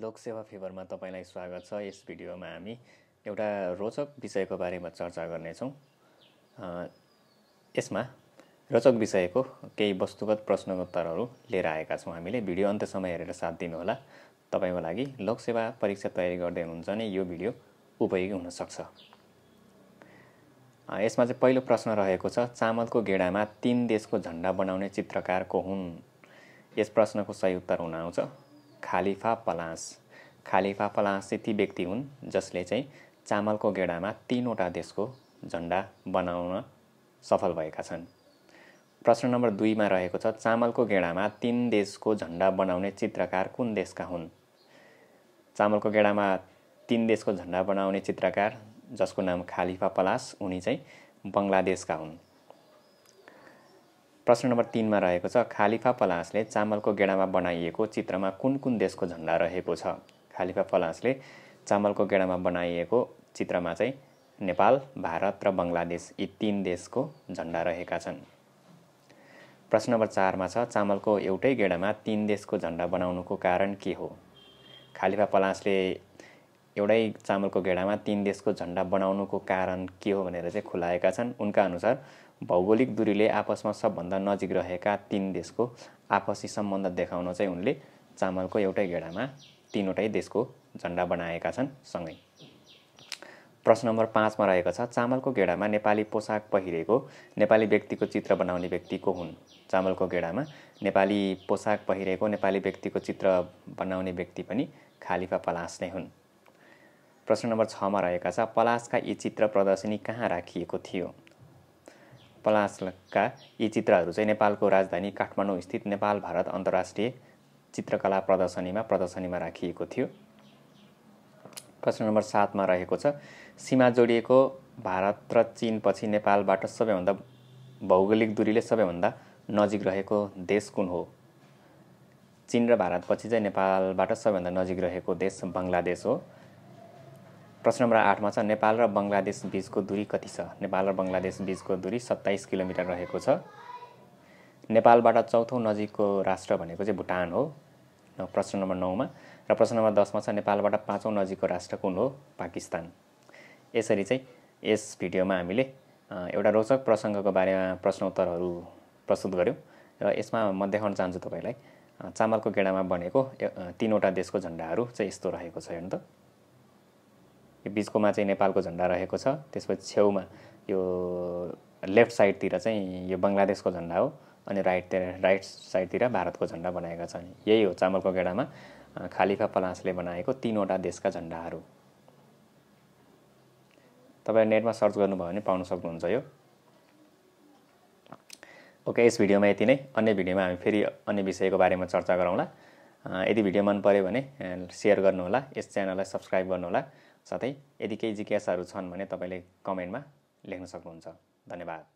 लोकसेवा फेभरमा तपाईँलाई स्वागत छ यस भिडियोमा हामी एउटा रोचक विषयको बारेमा चर्चा गर्नेछौँ यसमा रोचक विषयको केही वस्तुगत प्रश्नोत्तरहरू लिएर आएका छौँ हामीले भिडियो अन्त्यसम्म हेरेर साथ दिनुहोला तपाईँको लागि लोकसेवा परीक्षा तयारी गर्दै हुनुहुन्छ भने यो भिडियो उपयोगी हुनसक्छ यसमा चाहिँ पहिलो प्रश्न रहेको छ चामलको गेडामा तिन देशको झन्डा बनाउने चित्रकार को हुन् यस प्रश्नको सही उत्तर हुन आउँछ खालिफा पलास खालिफा पलास चाहिँ ती व्यक्ति हुन् जसले चाहिँ चामलको गेडामा तिनवटा देशको झन्डा बनाउन सफल भएका छन् प्रश्न नम्बर दुईमा रहेको छ चामलको गेडामा तिन देशको झन्डा बनाउने चित्रकार कुन देशका हुन् चामलको गेडामा तिन देशको झन्डा बनाउने चित्रकार जसको नाम खालिफा पलास उनी चाहिँ बङ्गलादेशका हुन् प्रश्न नम्बर तिनमा रहेको छ खालिफा पलासले चामलको गेडामा बनाइएको चित्रमा कुन कुन देशको झन्डा रहेको छ खालिफा पलासले चामलको गेडामा बनाइएको चित्रमा चाहिँ नेपाल भारत र बङ्गलादेश यी तिन देशको झन्डा रहेका छन् प्रश्न नम्बर चारमा छ चामलको एउटै गेडामा तिन देशको झन्डा बनाउनुको कारण के हो खालिफा पलासले एउटै चामलको घेडामा तिन देशको झन्डा बनाउनुको कारण के हो भनेर चाहिँ खुलाएका छन् उनका अनुसार भौगोलिक दूरीले आपसमा सबभन्दा नजिक रहेका तिन देशको आपसी सम्बन्ध देखाउन चाहिँ उनले चामलको एउटै घेडामा तिनवटै देशको झन्डा बनाएका छन् सँगै प्रश्न नम्बर पाँचमा रहेको छ चामलको घेडामा नेपाली पोसाक पहिरेको नेपाली व्यक्तिको चित्र बनाउने व्यक्ति को हुन् चामलको घेडामा नेपाली पोसाक पहिरेको नेपाली व्यक्तिको चित्र बनाउने व्यक्ति पनि खालिफा पलास नै हुन् प्रश्न नम्बर छमा रहेका छ पलासका यी चित्र प्रदर्शनी कहाँ राखिएको थियो पलासका यी चित्रहरू चाहिँ नेपालको राजधानी काठमाडौँ स्थित नेपाल भारत अन्तर्राष्ट्रिय चित्रकला प्रदर्शनीमा प्रदर्शनीमा राखिएको थियो प्रश्न नम्बर सातमा रहेको छ सीमा जोडिएको भारत र चिनपछि नेपालबाट सबैभन्दा भौगोलिक दूरीले सबैभन्दा नजिक रहेको देश कुन हो चिन र भारतपछि चाहिँ नेपालबाट सबैभन्दा नजिक रहेको देश बङ्गलादेश हो प्रश्न नम्बर आठमा छ नेपाल र बङ्गलादेश बिचको दूरी कति छ नेपाल र बङ्गलादेश बिचको दूरी सत्ताइस किलोमिटर रहेको छ नेपालबाट चौथो नजिकको राष्ट्र भनेको चाहिँ भुटान हो प्रश्न नम्बर नौमा र प्रश्न नम्बर दसमा छ नेपालबाट पाँचौँ नजिकको राष्ट्र कुन हो पाकिस्तान यसरी चाहिँ यस भिडियोमा हामीले एउटा रोचक प्रसङ्गको बारेमा प्रश्नोत्तरहरू प्रस्तुत गऱ्यौँ र यसमा म देखाउन चाहन्छु तपाईँलाई चामलको गेडामा बनेको तिनवटा देशको झन्डाहरू चाहिँ यस्तो रहेको छ हेर्नु त यो बिचकोमा चाहिँ नेपालको झन्डा रहेको छ त्यसपछि छेउमा यो लेफ्ट साइडतिर चाहिँ यो बङ्गलादेशको झन्डा हो अनि राइटतिर राइट साइडतिर भारतको झन्डा बनाएका छन् यही हो चामलको गेडामा खालिफा पलासले बनाएको तिनवटा देशका झन्डाहरू तपाईँ नेटमा सर्च गर्नुभयो भने पाउन सक्नुहुन्छ यो ओके यस भिडियोमा यति नै अन्य भिडियोमा हामी फेरि अन्य विषयको बारेमा चर्चा गरौँला यदि भिडियो मन पऱ्यो भने सेयर गर्नुहोला यस च्यानललाई सब्सक्राइब गर्नुहोला साथै यदि केही जिज्ञासाहरू छन् भने तपाईँले कमेन्टमा लेख्न सक्नुहुन्छ धन्यवाद